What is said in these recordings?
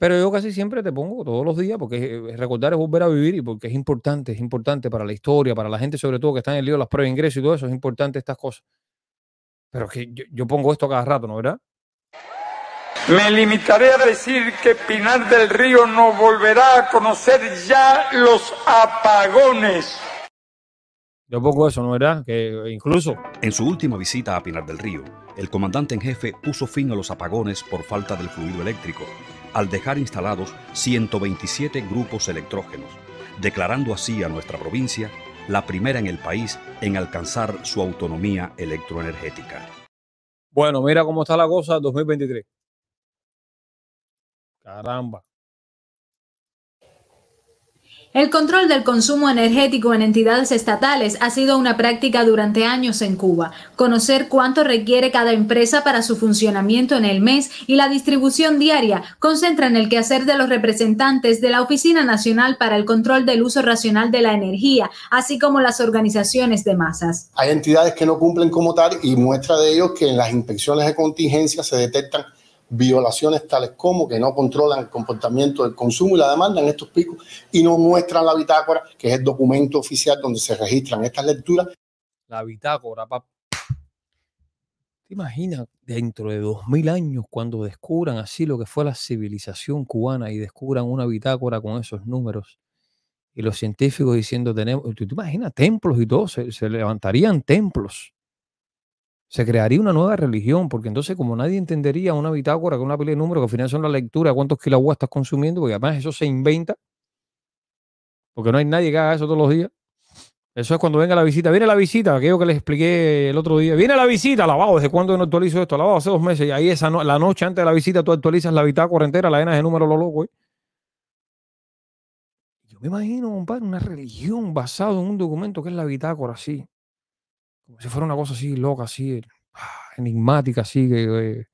Pero yo casi siempre te pongo todos los días, porque eh, recordar es volver a vivir y porque es importante, es importante para la historia, para la gente sobre todo que está en el lío de las pruebas de ingreso y todo eso, es importante estas cosas. Pero que yo, pongo esto cada rato, ¿no verdad? Me limitaré a decir que Pinar del Río no volverá a conocer ya los apagones. Yo pongo eso, ¿no verdad? Que eh, incluso. En su última visita a Pinar del Río, el comandante en jefe puso fin a los apagones por falta del fluido eléctrico, al dejar instalados 127 grupos electrógenos, declarando así a nuestra provincia la primera en el país en alcanzar su autonomía electroenergética. Bueno, mira cómo está la cosa 2023. Caramba. El control del consumo energético en entidades estatales ha sido una práctica durante años en Cuba. Conocer cuánto requiere cada empresa para su funcionamiento en el mes y la distribución diaria concentra en el quehacer de los representantes de la Oficina Nacional para el Control del Uso Racional de la Energía, así como las organizaciones de masas. Hay entidades que no cumplen como tal y muestra de ello que en las inspecciones de contingencia se detectan violaciones tales como que no controlan el comportamiento del consumo y la demanda en estos picos y no muestran la bitácora, que es el documento oficial donde se registran estas lecturas. La bitácora, ¿Te imaginas dentro de dos mil años cuando descubran así lo que fue la civilización cubana y descubran una bitácora con esos números? Y los científicos diciendo, tenemos, te imaginas templos y todo? se levantarían templos se crearía una nueva religión, porque entonces como nadie entendería una bitácora con una pila de números, que al final son la lectura, cuántos kilowatts estás consumiendo, porque además eso se inventa, porque no hay nadie que haga eso todos los días. Eso es cuando venga la visita. Viene la visita, aquello que les expliqué el otro día. Viene la visita, lavado. ¿Desde cuándo no actualizo esto? Lavado hace dos meses. Y ahí esa la noche antes de la visita tú actualizas la bitácora entera, la llenas de número lo loco. ¿eh? Yo me imagino, compadre, una religión basada en un documento que es la bitácora, así como si fuera una cosa así loca, así ah, enigmática, así que... Eh,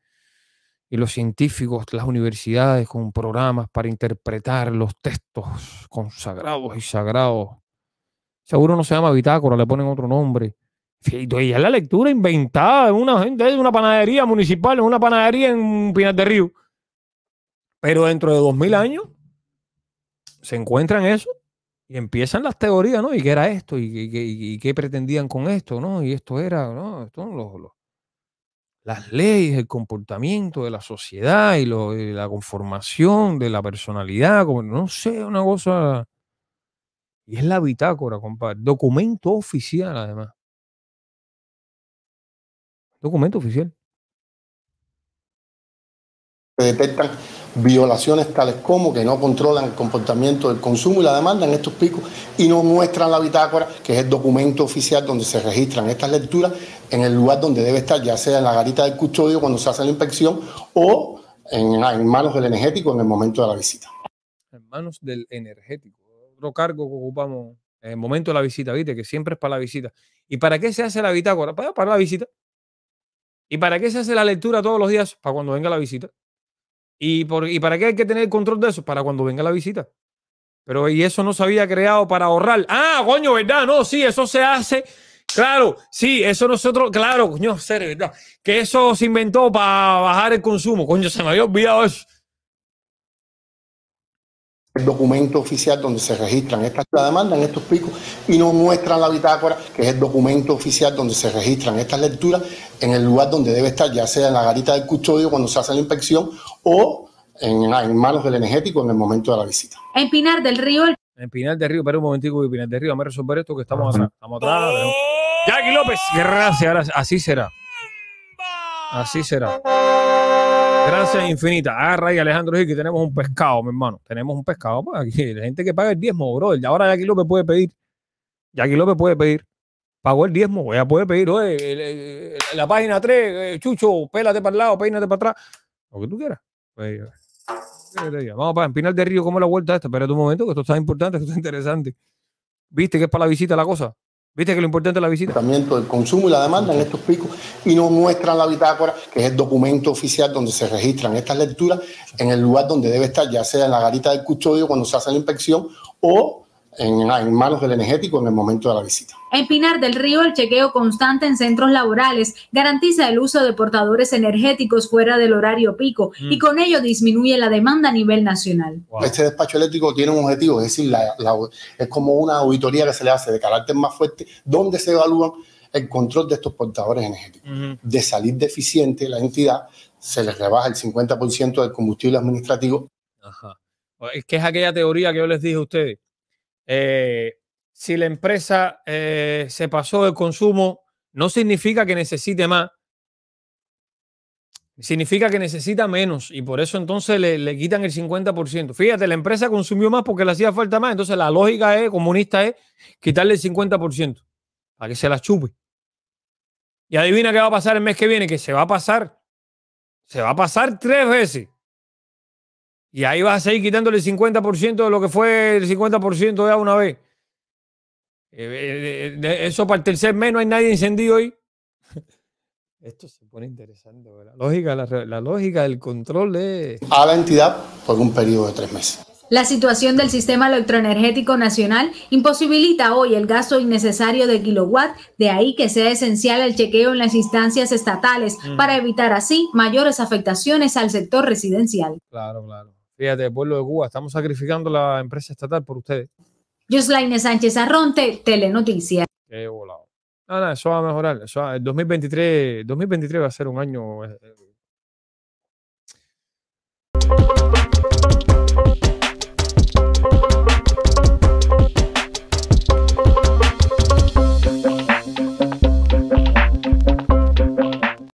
y los científicos, las universidades con programas para interpretar los textos consagrados y sagrados. Seguro no se llama bitácora, le ponen otro nombre. Y es la lectura inventada de una gente de una panadería municipal, en una panadería en Pinar de Río. Pero dentro de dos mil años se encuentran eso y empiezan las teorías, ¿no? ¿Y qué era esto? ¿Y, qué pretendían con esto? ¿No? Y esto era, ¿no? Esto, los, las leyes, el comportamiento de la sociedad y, la conformación de la personalidad, como, no sé, una cosa... Y es la bitácora, compadre. Documento oficial, además. Documento oficial se detectan violaciones tales como que no controlan el comportamiento del consumo y la demanda en estos picos y no muestran la bitácora, que es el documento oficial donde se registran estas lecturas, en el lugar donde debe estar, ya sea en la garita del custodio cuando se hace la inspección o en, manos del energético en el momento de la visita. En manos del energético, otro cargo que ocupamos en el momento de la visita, viste, que siempre es para la visita. ¿Y para qué se hace la bitácora? Para, para la visita. ¿Y para qué se hace la lectura todos los días? Para cuando venga la visita. ¿Y, por, ¿Y para qué hay que tener control de eso? Para cuando venga la visita. Pero y eso no se había creado para ahorrar. Ah, coño, ¿verdad? No, sí, eso se hace. Claro, sí, eso nosotros, claro, coño, ser ¿verdad? Que eso se inventó para bajar el consumo. Coño, se me había olvidado eso el documento oficial donde se registran estas demandas en estos picos y nos muestran la bitácora, que es el documento oficial donde se registran estas lecturas en el lugar donde debe estar, ya sea en la garita del custodio cuando se hace la inspección o en, manos del energético en el momento de la visita. En Pinar del Río. En Pinar del Río, espera un momentico, Pinar del Río, vamos a resolver esto que estamos, atrás. Estamos atrás López, gracias, así será. Así será. Gracias infinita. Agarra ah, ahí Alejandro Que tenemos un pescado, mi hermano. Tenemos un pescado. Pues, la gente que paga el diezmo, bro. Y ahora Jackie López puede pedir. Jackie López puede pedir. Pagó el diezmo, ella puede pedir. Oye, la página 3, eh, Chucho, pélate para el lado, peínate para atrás. Lo que tú quieras. Pues, eh, Vamos para Pinar de Río, ¿cómo la vuelta esta? Espérate un momento, que esto está importante, esto está interesante. ¿Viste que es para la visita la cosa? Viste que lo importante es la visita. El consumo y la demanda en estos picos y nos muestran la bitácora, que es el documento oficial donde se registran estas lecturas en el lugar donde debe estar, ya sea en la garita del custodio cuando se hace la inspección o en, manos del energético en el momento de la visita. En Pinar del Río, el chequeo constante en centros laborales garantiza el uso de portadores energéticos fuera del horario pico mm. y con ello disminuye la demanda a nivel nacional. Este despacho eléctrico tiene un objetivo, es decir, es como una auditoría que se le hace de carácter más fuerte, donde se evalúa el control de estos portadores energéticos. De salir deficiente la entidad, se les rebaja el 50% del combustible administrativo. Ajá. Es que es aquella teoría que yo les dije a ustedes eh, si la empresa eh, se pasó el consumo, no significa que necesite más. Significa que necesita menos y por eso entonces le, quitan el 50%. Fíjate, la empresa consumió más porque le hacía falta más. Entonces la lógica es, comunista es quitarle el 50% para que se la chupe. Y adivina qué va a pasar el mes que viene, que se va a pasar. Se va a pasar tres veces. Y ahí vas a seguir quitándole el 50% de lo que fue el 50% de a una vez. Eh, eh, eh, eso para el tercer mes no hay nadie encendido hoy. Esto se pone interesante. La lógica, la, lógica del control de A la entidad por un periodo de tres meses. La situación del sistema electroenergético nacional imposibilita hoy el gasto innecesario de kilowatt, de ahí que sea esencial el chequeo en las instancias estatales mm. para evitar así mayores afectaciones al sector residencial. Claro, claro. Fíjate, pueblo de Cuba, estamos sacrificando la empresa estatal por ustedes. Joslaine Sánchez Arronte, Telenoticias. Qué volado. no, eso va a mejorar. Eso el 2023, 2023 va a ser un año eh,